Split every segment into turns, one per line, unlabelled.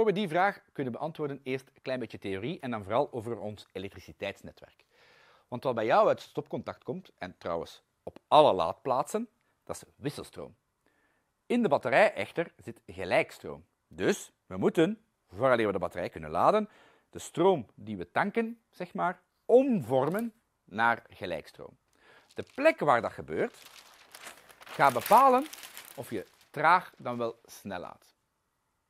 Voor we die vraag kunnen beantwoorden, eerst een klein beetje theorie en dan vooral over ons elektriciteitsnetwerk. Want wat bij jou uit stopcontact komt, en trouwens op alle laadplaatsen, dat is wisselstroom. In de batterij echter zit gelijkstroom. Dus we moeten, vooraleer we de batterij kunnen laden, de stroom die we tanken, zeg maar, omvormen naar gelijkstroom. De plek waar dat gebeurt, gaat bepalen of je traag dan wel snel laat.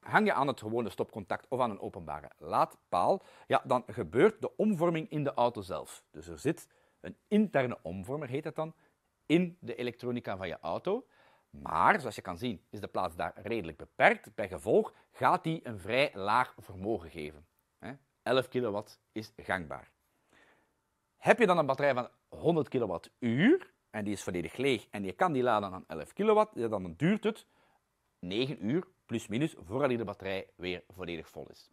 Hang je aan het gewone stopcontact of aan een openbare laadpaal, ja, dan gebeurt de omvorming in de auto zelf. Dus er zit een interne omvormer, heet dat dan, in de elektronica van je auto. Maar, zoals je kan zien, is de plaats daar redelijk beperkt. Bij gevolg gaat die een vrij laag vermogen geven. 11 kW is gangbaar. Heb je dan een batterij van 100 kWh en die is volledig leeg en je kan die laden aan 11 kW, dan duurt het 9 uur plus minus, voordat de batterij weer volledig vol is.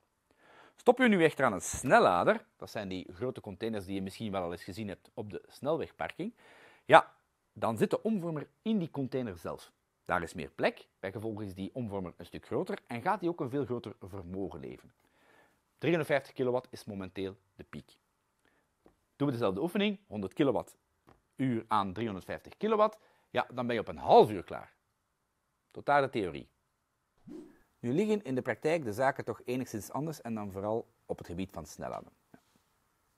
Stop je nu echter aan een snellader, dat zijn die grote containers die je misschien wel al eens gezien hebt op de snelwegparking, ja, dan zit de omvormer in die container zelf. Daar is meer plek, bijgevolg is die omvormer een stuk groter en gaat die ook een veel groter vermogen leveren. 350 kW is momenteel de piek. Doen we dezelfde oefening, 100 uur aan 350 kW, ja, dan ben je op een half uur klaar. Totale de theorie. Nu liggen in de praktijk de zaken toch enigszins anders en dan vooral op het gebied van snelladen.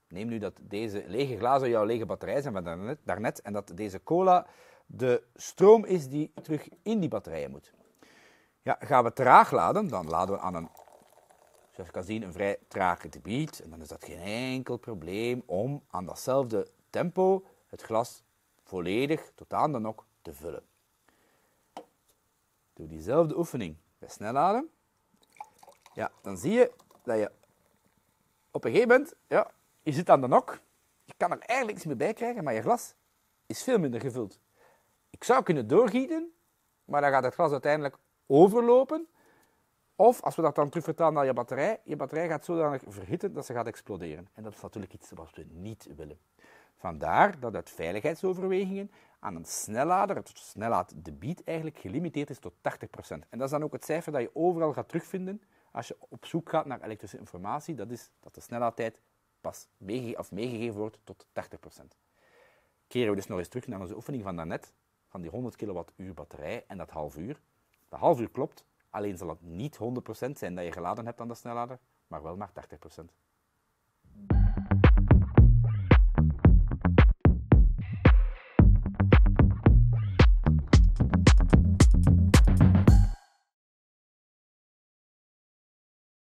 Neem nu dat deze lege glazen jouw lege batterij zijn van daarnet, daarnet en dat deze cola de stroom is die terug in die batterijen moet. Ja, gaan we traag laden, dan laden we aan een, zoals je kan zien, een vrij traag gebied. En dan is dat geen enkel probleem om aan datzelfde tempo het glas volledig tot aan de nok te vullen. Doe diezelfde oefening bij snel adem, ja, dan zie je dat je op een gegeven moment, ja, je zit aan de nok, je kan er eigenlijk niet meer bij krijgen, maar je glas is veel minder gevuld. Ik zou kunnen doorgieten, maar dan gaat het glas uiteindelijk overlopen. Of als we dat dan terug naar je batterij, je batterij gaat zodanig verhitten dat ze gaat exploderen. En dat is natuurlijk iets wat we niet willen. Vandaar dat uit veiligheidsoverwegingen aan een snellader, het snellaaddebiet, eigenlijk gelimiteerd is tot 80%. En dat is dan ook het cijfer dat je overal gaat terugvinden als je op zoek gaat naar elektrische informatie. Dat is dat de snellaadtijd pas meegegeven wordt tot 80%. Keren we dus nog eens terug naar onze oefening van daarnet, van die 100 kWh batterij en dat half uur. Dat half uur klopt, alleen zal het niet 100% zijn dat je geladen hebt aan de snellader, maar wel maar 80%.